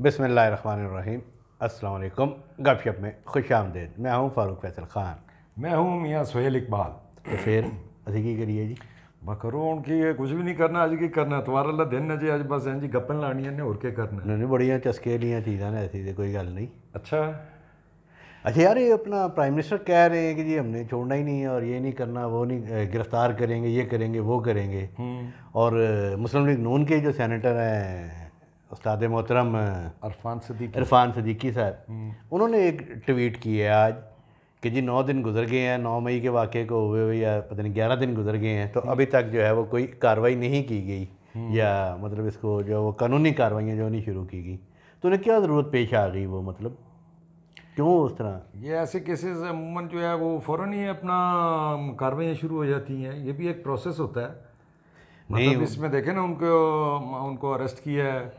बिसमीम अल्लाम गपशप में खुश आमदेद मैं हूँ फ़ारूक फैसल ख़ान मैं हूँ मियाँ सुहेल इकबाल तो फिर की करिए जी मकरोन की है कुछ भी नहीं करना अज की करना तुम्हारा अल्लाह दिन जी अज बस हैं जी गप्पन लानी ने और के करना नहीं बड़िया चस्के लिया चीज़ा ने ऐसी कोई गल नहीं अच्छा अच्छा यार ये अपना प्राइम मिनिस्टर कह रहे हैं कि जी हमने छोड़ना ही नहीं है और ये नहीं करना वो नहीं गिरफ़्तार करेंगे ये करेंगे वो करेंगे हम्म। और मुस्लिम लीग नून के जो सैनिटर हैं उस्ताद मोहतरम अरफान सदीकी इरफान सदीकी साहब हम्म। उन्होंने एक ट्वीट की है आज कि जी नौ दिन गुजर गए हैं नौ मई के वाक़े को हुए हुए या पता नहीं ग्यारह दिन गुजर गए हैं तो हम्म। अभी तक जो है वो कोई कार्रवाई नहीं की गई हम्म। या मतलब इसको जो वो कानूनी कार्रवाइयाँ जो नहीं शुरू की गई तो उन्हें क्या ज़रूरत पेश आ गई वो मतलब क्यों उस तरह ये ऐसे केसेस अमूमन जो है वो फ़ौर ही अपना कार्रवाइयाँ शुरू हो जाती हैं ये भी एक प्रोसेस होता है मतलब इसमें देखें ना उनको उनको अरेस्ट किया है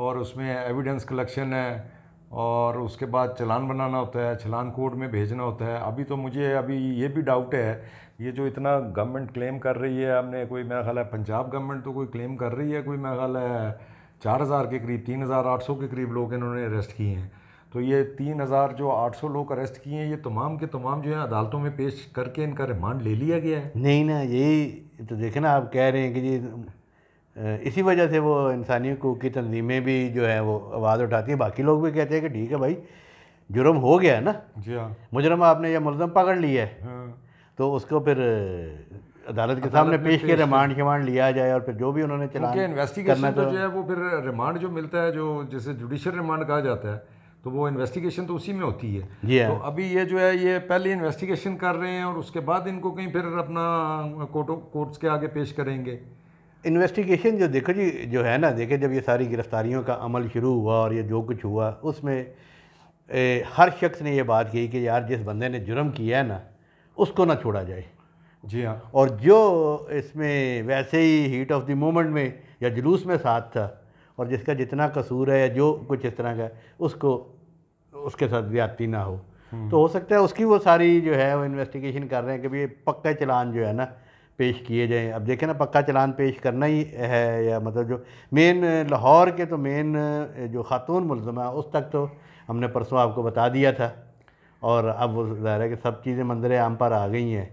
और उसमें एविडेंस कलेक्शन है और उसके बाद चलान बनाना होता है चलान कोर्ट में भेजना होता है अभी तो मुझे अभी ये भी डाउट है ये जो इतना गवर्नमेंट क्लेम कर रही है हमने कोई मेरा ख्याल है पंजाब गवर्नमेंट तो कोई क्लेम कर रही है कोई मेरा ख्याल है चार हज़ार के करीब तीन हज़ार आठ सौ के करीब लोग इन्होंने अरेस्ट किए हैं तो ये तीन हज़ार जो आठ सौ लोग अरेस्ट किए हैं ये तमाम के तमाम जो है अदालतों में पेश करके इनका रिमांड ले लिया गया है नहीं ना यही तो देखे ना आप कह रहे हैं कि जी इसी वजह से वो इंसानी हकूक़ की तंजीमें भी जो है वो आवाज़ उठाती है बाकी लोग भी कहते हैं कि ठीक है भाई जुर्म हो गया है ना जी हाँ मुजरम आपने यह मुलम पकड़ लिया है हाँ। तो उसको फिर अदालत के सामने पेश, के रिमांड शिमांड लिया जाए और फिर जो भी उन्होंने चला इन्वेस्टिगेशन तो जो है वो फिर रिमांड जो मिलता है जो जिसे जुडिशल रिमांड कहा जाता है तो वो इन्वेस्टिगेशन तो उसी में होती है जी हाँ। तो अभी ये जो है ये पहले इन्वेस्टिगेशन कर रहे हैं और उसके बाद इनको कहीं फिर अपना कोर्ट कोर्ट्स के आगे पेश करेंगे इन्वेस्टिगेशन जो देखो जी जो है ना देखे जब ये सारी गिरफ़्तारियों का अमल शुरू हुआ और ये जो कुछ हुआ उसमें ए, हर शख्स ने ये बात कही कि यार जिस बंदे ने जुर्म किया है ना उसको ना छोड़ा जाए जी हाँ और जो इसमें वैसे ही हीट ऑफ द मोमेंट में या जुलूस में साथ था और जिसका जितना कसूर है या जो कुछ इस तरह का उसको उसके साथ ज्यादती ना हो हम्म। तो हो सकता है उसकी वो सारी जो है वो इन्वेस्टिगेशन कर रहे हैं कि भाई पक्का चलान जो है ना पेश किए जाएँ अब देखें ना पक्का चलान पेश करना ही है या मतलब जो मेन लाहौर के तो मेन जो खातून है उस तक तो हमने परसों आपको बता दिया था और अब वो ज़ाहिर है कि सब चीज़ें मंजर आम पर आ गई हैं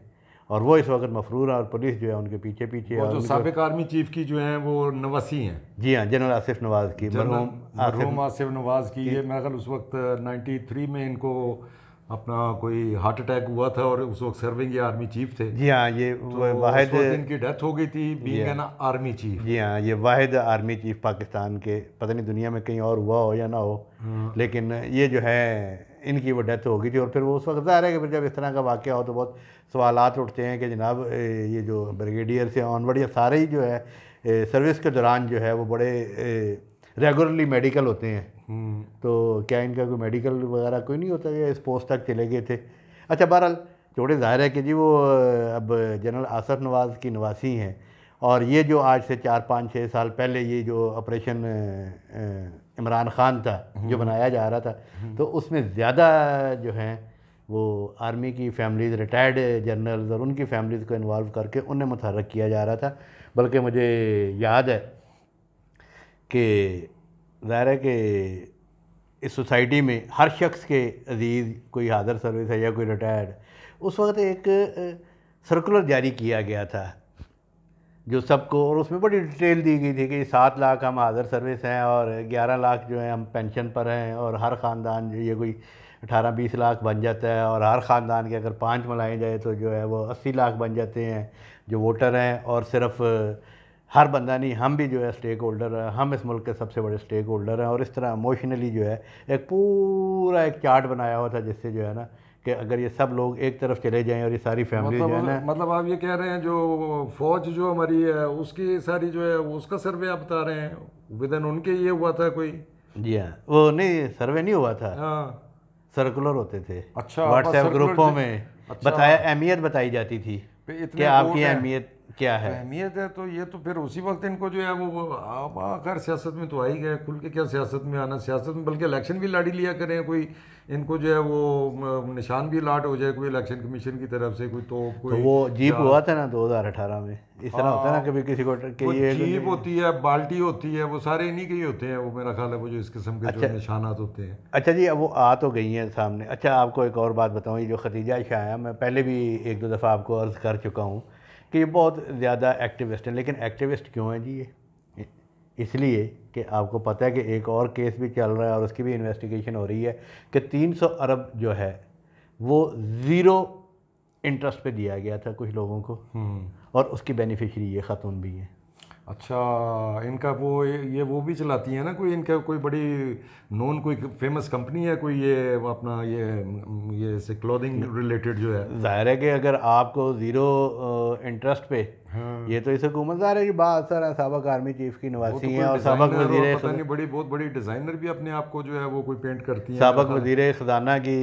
और वो इस वक्त मफरूर हैं और पुलिस जो है उनके पीछे पीछे और जो सबक आर्मी चीफ की जो है वो नवासी हैं जी हाँ जनरल आसिफ नवाज़ की मरहूम आसिफ नवाज़ की ये मेरा उस वक्त नाइन्टी थ्री में इनको अपना कोई हार्ट अटैक हुआ था और उस वक्त सर्विंग ये आर्मी चीफ थे जी हाँ ये तो वाहिद इनकी डेथ हो गई थी बीइंग एन आर्मी चीफ जी हाँ ये वाहिद आर्मी चीफ पाकिस्तान के पता नहीं दुनिया में कहीं और हुआ हो या ना हो हाँ। लेकिन ये जो है इनकी वो डेथ हो गई थी और फिर वो उस वक्त ज़ाहिर है कि फिर जब इस तरह का वाक़ हो तो बहुत सवाल उठते हैं कि जनाब ये जो ब्रिगेडियर से ऑनवर्ड या सारे ही जो है सर्विस के दौरान जो है वो बड़े रेगुलरली मेडिकल होते हैं हम्म। तो क्या इनका कोई मेडिकल वगैरह कोई नहीं होता या इस पोस्ट तक चले गए थे अच्छा बहरहाल थोड़े ज़ाहिर है कि जी वो अब जनरल आसफ़ नवाज़ की निवासी हैं और ये जो आज से चार पाँच छः साल पहले ये जो ऑपरेशन इमरान ख़ान था जो हम्म। बनाया जा रहा था हम्म। तो उसमें ज़्यादा जो हैं वो आर्मी की फैमिलीज़ रिटायर्ड जनरल्स और उनकी फैमिलीज़ को इन्वॉल्व करके उन्हें मुतहरक किया जा रहा था बल्कि मुझे याद है कि ज़ाहिर है कि इस सोसाइटी में हर शख्स के अजीज़ कोई हाजिर सर्विस है या कोई रिटायर्ड उस वक्त एक सर्कुलर जारी किया गया था जो सबको और उसमें बड़ी डिटेल दी गई थी कि सात लाख हम हाजिर सर्विस हैं और ग्यारह लाख जो है हम पेंशन पर हैं और हर ख़ानदान जो ये कोई अठारह बीस लाख बन जाता है और हर ख़ानदान के अगर पाँच मलाए जाए तो जो है वो अस्सी लाख बन जाते हैं जो वोटर हैं और सिर्फ़ हर बंदा नहीं हम भी जो है स्टेक होल्डर हैं हम इस मुल्क के सबसे बड़े स्टेक होल्डर हैं और इस तरह इमोशनली जो है एक पूरा एक चार्ट बनाया हुआ था जिससे जो है ना कि अगर ये सब लोग एक तरफ चले जाएं और ये सारी फैमिली मतलब, जो है ना मतलब आप ये कह रहे हैं जो फौज जो हमारी है उसकी सारी जो है उसका सर्वे आप बता रहे हैं विदन उनके ये हुआ था कोई जी हाँ वो नहीं सर्वे नहीं हुआ था हाँ सर्कुलर होते थे अच्छा व्हाट्सएप ग्रुपों में अच्छा, बताया अहमियत बताई जाती थी कि आपकी अहमियत क्या है अहमियत है तो ये तो फिर उसी वक्त इनको जो है वो आप आकर सियासत में तो आ ही गए खुल के क्या सियासत में आना सियासत में बल्कि इलेक्शन भी लाड़ी लिया करें कोई इनको जो है वो निशान भी लाट हो जाए कोई इलेक्शन कमीशन की तरफ से कोई तो कोई तो वो जीप हुआ था ना 2018 में इस तरह होता है ना हाँ। कभी किसी को जीप होती है बाल्टी होती है वो सारे इन्हीं के ही होते हैं वो मेरा ख्याल है वो जो इस किस्म के अच्छा, निशानात होते हैं अच्छा जी अब वो आ तो गई हैं सामने अच्छा आपको एक और बात बताऊँ ये जो खतीजा शाह मैं पहले भी एक दो दफ़ा आपको अर्ज़ कर चुका हूँ कि ये बहुत ज़्यादा एक्टिविस्ट हैं लेकिन एक्टिविस्ट क्यों हैं जी ये इसलिए कि आपको पता है कि एक और केस भी चल रहा है और उसकी भी इन्वेस्टिगेशन हो रही है कि 300 अरब जो है वो ज़ीरो इंटरेस्ट पे दिया गया था कुछ लोगों को हम्म। और उसकी बेनिफिशरी ये ख़ातून भी हैं अच्छा इनका वो ये वो भी चलाती है ना कोई इनका कोई बड़ी नॉन कोई फेमस कंपनी है कोई ये अपना ये ये से क्लोथिंग रिलेटेड जो है जाहिर है कि अगर आपको ज़ीरो इंटरेस्ट पे हाँ। ये तो इस हुकूमत ज़ाहिर है कि है सबक आर्मी चीफ की निवासी तो हैं और सबक वजीर बड़ी बहुत बड़ी डिज़ाइनर भी अपने आप को जो है वो कोई पेंट करती है सबक हाँ। वजीर ख़जाना की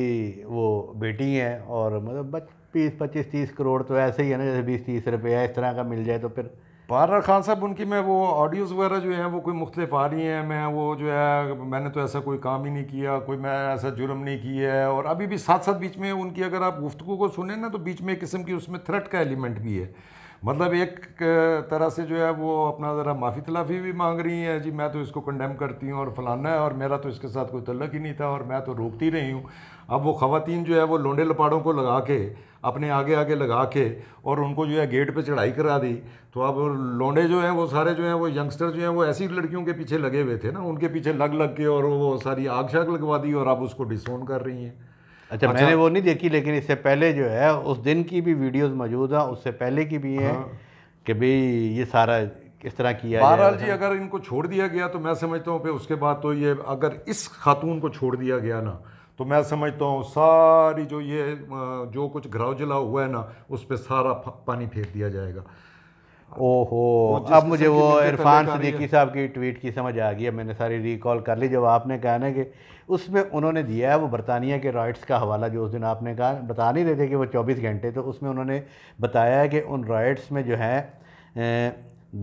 वो बेटी हैं और मतलब बीस पच्चीस तीस करोड़ तो ऐसे ही है ना जैसे बीस तीस रुपया इस तरह का मिल जाए तो फिर पारा खान साहब उनकी मैं वो ऑडियोज़ वगैरह जो हैं वो कोई मुख्तलिफ आ रही हैं मैं वो जो है मैंने तो ऐसा कोई काम ही नहीं किया कोई मैं ऐसा जुर्म नहीं किया है और अभी भी साथ साथ बीच में उनकी अगर आप गुफ्तु को सुने ना तो बीच में एक किस्म की उसमें थ्रेट का एलिमेंट भी है मतलब एक तरह से जो है वो अपना ज़रा माफ़ी तलाफ़ी भी मांग रही हैं जी मैं तो इसको कंडेम करती हूँ और फलाना है और मेरा तो इसके साथ कोई तलक ही नहीं था और मैं तो रोकती रही हूँ अब वो खातन जो है वो लोंडे लपाड़ों को लगा के अपने आगे आगे लगा के और उनको जो है गेट पे चढ़ाई करा दी तो अब लोंडे जो हैं वो सारे जो हैं वो यंगस्टर जो हैं वो ऐसी लड़कियों के पीछे लगे हुए थे ना उनके पीछे लग लग के और वो सारी आग शाग लगवा दी और अब उसको डिसोन कर रही हैं अच्छा, अच्छा, मैंने हाँ। वो नहीं देखी लेकिन इससे पहले जो है उस दिन की भी वीडियोस मौजूद हैं उससे पहले की भी हैं हाँ। कि भाई ये सारा किस तरह किया बहरहाल जी अगर इनको छोड़ दिया गया तो मैं समझता हूँ फिर उसके बाद तो ये अगर इस खातून को छोड़ दिया गया ना तो मैं समझता हूँ सारी जो ये जो कुछ घराव जला हुआ है ना उस पर सारा पानी फेंक दिया जाएगा ओहो अब मुझे वो इरफान सदीकी साहब की ट्वीट की समझ आ गई है मैंने सारी रिकॉल कर ली जब आपने कहा ना कि उसमें उन्होंने दिया है वो बरतानिया के राइट्स का हवाला जो उस दिन आपने कहा बता नहीं रहे थे कि वो चौबीस घंटे तो उसमें उन्होंने बताया है कि उन राइट्स में जो है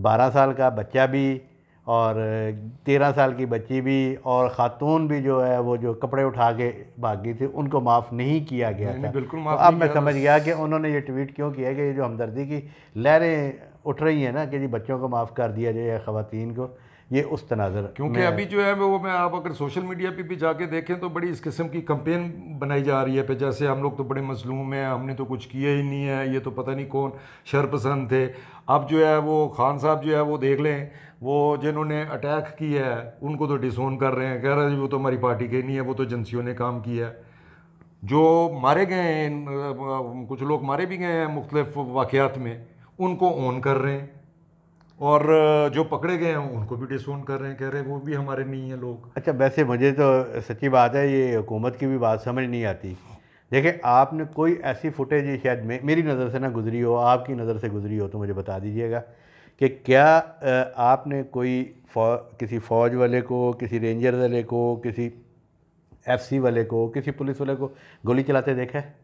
बारह साल का बच्चा भी और तेरह साल की बच्ची भी और ख़ातून भी जो है वो जो कपड़े उठा के भागी थी उनको माफ़ नहीं किया गया था बिल्कुल माफ तो अब मैं समझ गया कि उन्होंने ये ट्वीट क्यों किया कि ये जो हमदर्दी की लहरें उठ रही हैं ना कि जी बच्चों को माफ़ कर दिया जाए या ख़वान को ये उस तनाजर क्योंकि अभी जो है वो मैं आप अगर सोशल मीडिया पे भी जाके देखें तो बड़ी इस किस्म की कंपेन बनाई जा रही है पे जैसे हम लोग तो बड़े मजलूम हैं हमने तो कुछ किया ही नहीं है ये तो पता नहीं कौन शरपसंद थे अब जो है वो खान साहब जो है वो देख लें वो जिन्होंने अटैक किया है उनको तो डिसोन कर रहे हैं कह रहे हैं वो तो हमारी पार्टी के नहीं है वो तो एजेंसियों ने काम किया है जो मारे गए हैं कुछ लोग मारे भी गए हैं मुख्तलिफ़ वाक़ात में उनको ऑन कर रहे हैं और जो पकड़े गए हैं उनको भी डिसोन कर रहे हैं कह रहे हैं वो भी हमारे नहीं हैं लोग अच्छा वैसे मुझे तो सच्ची बात है ये हुकूमत की भी बात समझ नहीं आती देखिए आपने कोई ऐसी फुटेज शायद मे, मेरी नज़र से ना गुजरी हो आपकी नज़र से गुजरी हो तो मुझे बता दीजिएगा कि क्या आपने कोई फौ, किसी फ़ौज वाले को किसी रेंजर वाले को किसी एफसी वाले को किसी पुलिस वाले को गोली चलाते देखा है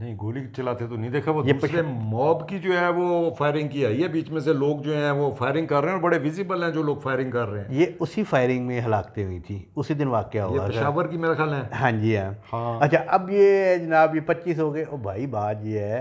नहीं गोली चलाते तो नहीं देखा वो ये दूसरे मॉब की जो है वो फायरिंग की है ये बीच में से लोग जो हैं वो फायरिंग कर रहे हैं और बड़े विजिबल हैं जो लोग फायरिंग कर रहे हैं ये उसी फायरिंग में हलाकते हुई थी उसी दिन वाक्य हुआ पेशावर की मेरा ख्याल है हाँ जी हाँ।, हाँ अच्छा अब ये जनाब ये पच्चीस हो गए और भाई बात ये है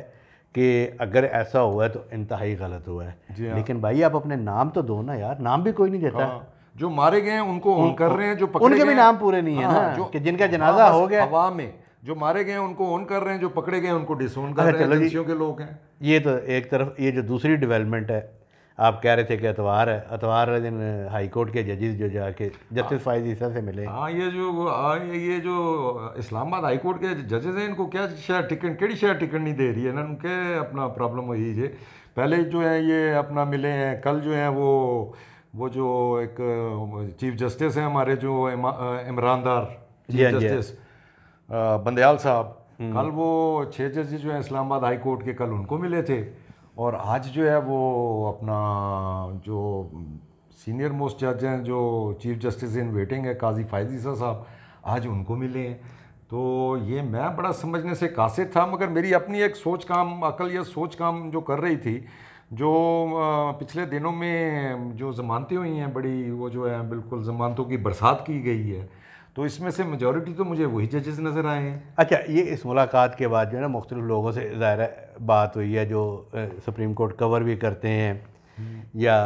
कि अगर ऐसा हुआ है तो इंतहाई गलत हुआ है हाँ। लेकिन भाई आप अपने नाम तो दो ना यार नाम भी कोई नहीं देता हाँ। जो मारे गए हैं उनको कर रहे हैं जो उनके भी नाम पूरे नहीं है ना कि जिनका जनाजा हो गया हवा में जो मारे गए हैं उनको ओन कर रहे हैं जो पकड़े गए हैं उनको डिसोन कर अच्छा, रहे हैं एजेंसियों के लोग हैं ये तो एक तरफ ये जो दूसरी डेवलपमेंट है आप कह रहे थे कि अतवार है अतवार दिन कोर्ट के जजेस जो जाके जस्टिस फाइज ईसा से मिले हाँ ये जो आ, हाँ, ये जो इस्लामाबाद कोर्ट के जजेस हैं इनको क्या शहर टिकट कड़ी शहर टिकट नहीं दे रही है ना उनके अपना प्रॉब्लम वही है पहले जो है ये अपना मिले हैं कल जो है वो वो जो एक चीफ जस्टिस हैं हमारे जो इमरानदार चीफ जस्टिस बंदयाल साहब हम्म। कल वो छः जज जो हैं इस्लामाबाद हाई कोर्ट के कल उनको मिले थे और आज जो है वो अपना जो सीनियर मोस्ट जज हैं जो चीफ जस्टिस इन वेटिंग है काजी फायजीसा साहब आज उनको मिले हैं तो ये मैं बड़ा समझने से कासिर था मगर मेरी अपनी एक सोच काम अकल या सोच काम जो कर रही थी जो पिछले दिनों में जो ज़मानतें हुई हैं बड़ी वो जो है बिल्कुल ज़मानतों की बरसात की गई है तो इसमें से मेजोरिटी तो मुझे वही जजेस नज़र आए हैं अच्छा ये इस मुलाकात के बाद जो है ना मुख्तलिफ लोगों से ज़ाहिर बात हुई है जो सुप्रीम कोर्ट कवर भी करते हैं हम्म। या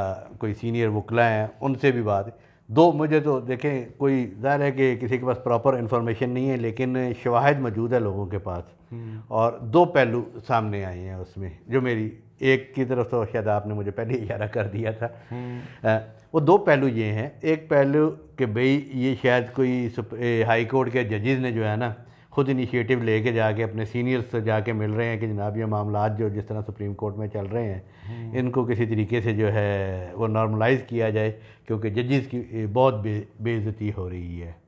कोई सीनियर वकला हैं उनसे भी बात दो मुझे तो देखें कोई ज़ाहिर है कि किसी के पास प्रॉपर इन्फॉर्मेशन नहीं है लेकिन शवाहद मौजूद है लोगों के पास हम्म। और दो पहलू सामने आए हैं उसमें जो मेरी एक की तरफ तो शायद आपने मुझे पहले इशारा कर दिया था आ, हम्म। वो दो पहलू ये हैं एक पहलू कि भाई ये शायद कोई हाई कोर्ट के जजेज़ ने जो है ना खुद इनिशिएटिव लेके जाके अपने सीनियर्स से जाके मिल रहे हैं कि जनाब ये मामला जो जिस तरह सुप्रीम कोर्ट में चल रहे हैं हम्म। इनको किसी तरीके से जो है वो नॉर्मलाइज किया जाए क्योंकि जजेस की बहुत बे, बेइज्जती हो रही है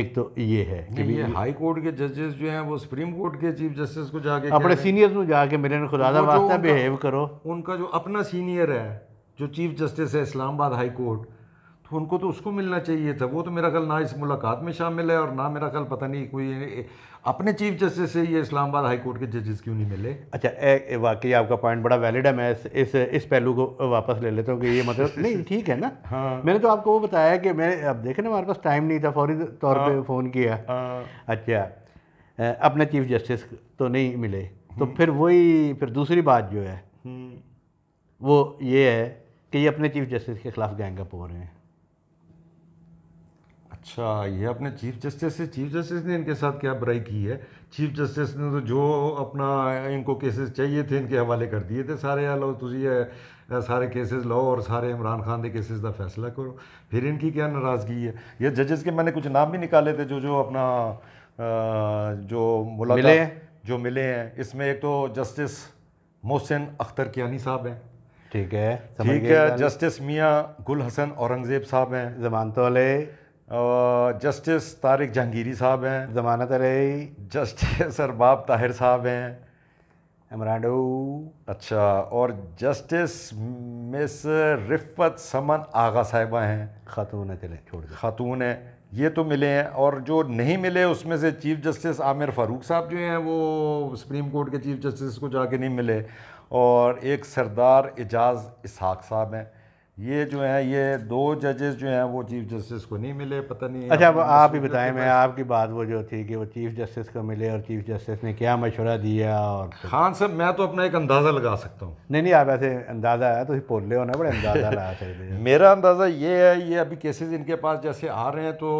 एक तो ये है कि ये, हाई कोर्ट के जजेस जो हैं वो सुप्रीम कोर्ट के चीफ जस्टिस को जाके अपने सीनियर को जाके मेरे खुदा वास्ता बिहेव करो उनका जो अपना सीनियर है जो चीफ जस्टिस है इस्लामाबाद हाई कोर्ट तो उनको तो उसको मिलना चाहिए था वो तो मेरा ख्याल ना इस मुलाकात में शामिल है और ना मेरा ख्याल पता नहीं कोई अपने चीफ जस्टिस से ये इस्लामाबाद हाई कोर्ट के जजेस क्यों नहीं मिले अच्छा ए, वाकई आपका पॉइंट बड़ा वैलिड है मैं इस इस, इस पहलू को वापस ले लेता हूँ कि ये मतलब नहीं ठीक है ना हाँ। मैंने तो आपको वो बताया कि मैं अब देखे ना हमारे पास टाइम नहीं था फौरी तौर पर फ़ोन हाँ। किया हाँ। अच्छा अपने चीफ जस्टिस तो नहीं मिले तो हम्म। फिर वही फिर दूसरी बात जो है हम्म। वो ये है कि ये अपने चीफ जस्टिस के खिलाफ गैंगअप हो रहे हैं अच्छा ये अपने चीफ जस्टिस से चीफ जस्टिस ने इनके साथ क्या बुराई की है चीफ जस्टिस ने तो जो अपना इनको केसेस चाहिए थे इनके हवाले कर दिए थे सारे लो तुझे सारे केसेस लाओ और सारे इमरान खान के केसेस का फैसला करो फिर इनकी क्या नाराज़गी है या जजेस के मैंने कुछ नाम भी निकाले थे जो जो अपना जो मुलाकात जो मिले हैं इसमें एक तो जस्टिस मोहसिन अख्तर कियानी साहब हैं ठीक है ठीक है जस्टिस मियाँ गुल हसन औरंगज़ेब साहब हैं जमानत वाले जस्टिस तारिक जहांगीरी साहब हैं जमानत रही जस्टिस अरबाब ताहिर साहब हैं एमरांडो अच्छा और जस्टिस मिस रिफत समन आगा साहिबा हैं खातून है चले छोड़ खातून है ये तो मिले हैं और जो नहीं मिले उसमें से चीफ जस्टिस आमिर फ़ारूक साहब जो हैं वो सुप्रीम कोर्ट के चीफ जस्टिस को जाके नहीं मिले और एक सरदार एजाज इसहाक साहब हैं ये जो है ये दो जजेस जो हैं वो चीफ जस्टिस को नहीं मिले पता नहीं अच्छा अब आप ही बताएं मैं आपकी बात वो जो थी कि वो चीफ जस्टिस को मिले और चीफ जस्टिस ने क्या मशवरा दिया और खान साहब मैं तो अपना एक अंदाज़ा लगा सकता हूँ नहीं नहीं आप ऐसे अंदाज़ा आया तो पोले होना बड़े अंदाज़ा लगा सकते हैं मेरा अंदाज़ा ये है ये अभी केसेज इनके पास जैसे आ रहे हैं तो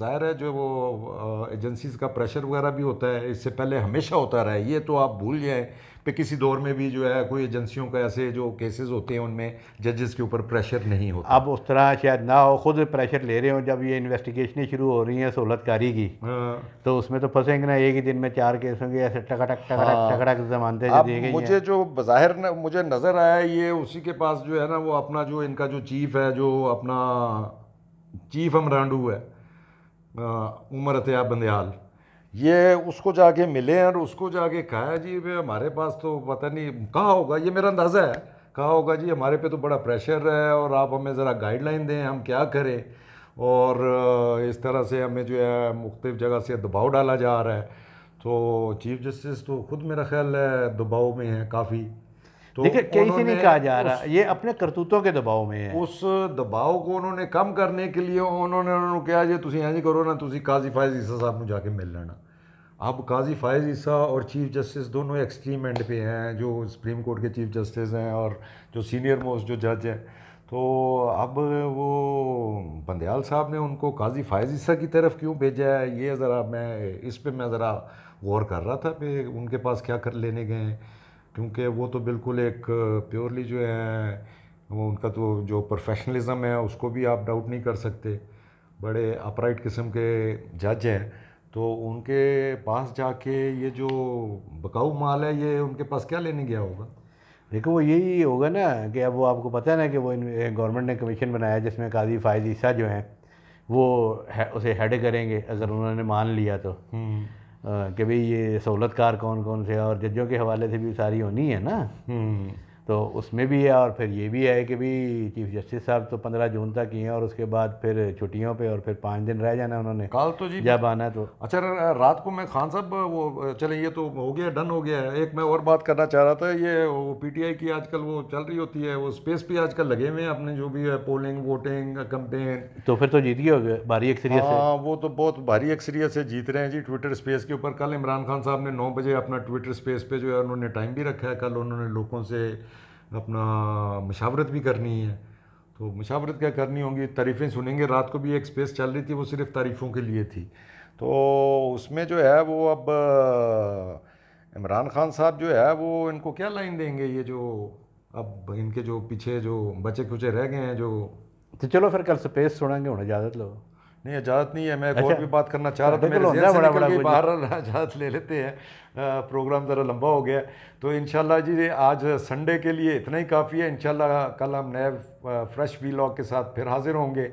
ज़ाहिर है जो वो एजेंसीज़ का प्रेशर वगैरह भी होता है इससे पहले हमेशा होता रहा है ये तो आप भूल जाएँ पे किसी दौर में भी जो है कोई एजेंसियों का ऐसे जो केसेस होते हैं उनमें जजेस के ऊपर प्रेशर नहीं होता अब उस तरह शायद ना हो खुद प्रेशर ले रहे हो जब ये इन्वेस्टिगेशनें शुरू हो रही हैं सहूलतकारी की हाँ। तो उसमें तो फंसेंगे ना एक ही दिन में चार केस होंगे ऐसे टकटक टकटक हाँ। जमानते मुझे जो बाहर मुझे नज़र आया ये उसी के पास जो है ना वो अपना जो इनका जो चीफ है जो अपना चीफ अमरांडू है उमर अतया बंदयाल ये उसको जाके मिले और उसको जाके कहा जी भाई हमारे पास तो पता नहीं कहा होगा ये मेरा अंदाज़ा है कहा होगा जी हमारे पे तो बड़ा प्रेशर है और आप हमें ज़रा गाइडलाइन दें हम क्या करें और इस तरह से हमें जो है मुख्तफ जगह से दबाव डाला जा रहा है तो चीफ़ जस्टिस तो ख़ुद मेरा ख्याल है दबाव में है काफ़ी तो देखिए कहीं से नहीं कहा जा रहा ये अपने करतूतों के दबाव में है उस दबाव को उन्होंने कम करने के लिए उन्होंने उन्होंने कहा जी तुम ऐसी करो ना तुम काजी फायज ईसा साहब को जाके मिल लेना अब काजी फायज ईसा और चीफ जस्टिस दोनों एक्सट्रीम एंड पे हैं जो सुप्रीम कोर्ट के चीफ जस्टिस हैं और जो सीनियर मोस्ट जो जज हैं तो अब वो बंदयाल साहब ने उनको काजी फायज ईसा की तरफ क्यों भेजा है ये ज़रा मैं इस पर मैं ज़रा गौर कर रहा था कि उनके पास क्या कर लेने गए हैं क्योंकि वो तो बिल्कुल एक प्योरली जो है वो उनका तो जो प्रोफेशनलिज्म है उसको भी आप डाउट नहीं कर सकते बड़े अपराइट किस्म के जज हैं तो उनके पास जाके ये जो बकाऊ माल है ये उनके पास क्या लेने गया होगा देखो वो यही होगा ना कि अब वो आपको पता है ना कि वो गवर्नमेंट ने कमीशन बनाया जिसमें काजी फायदी ईसा जो हैं वो है, उसे हेड करेंगे अगर उन्होंने मान लिया तो हम्म। कि भाई ये सहूलतकार कौन कौन से और जजों के हवाले से भी सारी होनी है ना हम्म। तो उसमें भी है और फिर ये भी है कि भी चीफ जस्टिस साहब तो पंद्रह जून तक ही हैं और उसके बाद फिर छुट्टियों पे और फिर पाँच दिन रह जाना उन्होंने कल तो जी जब आना तो अच्छा रात को मैं खान साहब वो चले ये तो हो गया डन हो गया है एक मैं और बात करना चाह रहा था ये वो पीटीआई की आजकल वो चल रही होती है वो स्पेस भी आजकल लगे हुए हैं अपने जो भी है पोलिंग वोटिंग कंपेन तो फिर तो जीत गए हो गए भारी अक्सरियत हाँ वो तो बहुत भारी अक्सरियत से जीत रहे हैं जी ट्विटर स्पेस के ऊपर कल इमरान खान साहब ने नौ बजे अपना ट्विटर स्पेस पर जो है उन्होंने टाइम भी रखा है कल उन्होंने लोगों से अपना मशावरत भी करनी है तो मशावरत क्या करनी होगी तारीफ़ें सुनेंगे रात को भी एक स्पेस चल रही थी वो सिर्फ तारीफ़ों के लिए थी तो उसमें जो है वो अब इमरान खान साहब जो है वो इनको क्या लाइन देंगे ये जो अब इनके जो पीछे जो बचे खुचे रह गए हैं जो तो चलो फिर कल स्पेस सुनेंगे उन्हें इजाज़त लो नहीं इजाज़त नहीं है मैं अच्छा? और भी बात करना चाह रहा था मेरे बड़ा, बड़ा बाहर इजाज़त ले लेते हैं प्रोग्राम ज़रा लंबा हो गया तो इन जी आज संडे के लिए इतना ही काफ़ी है इन कल हम नए फ्रेश वी के साथ फिर हाज़िर होंगे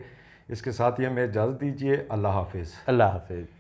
इसके साथ ही हमें इजाज़त दीजिए अल्लाह हाफिज़ अल्लाह हाफिज़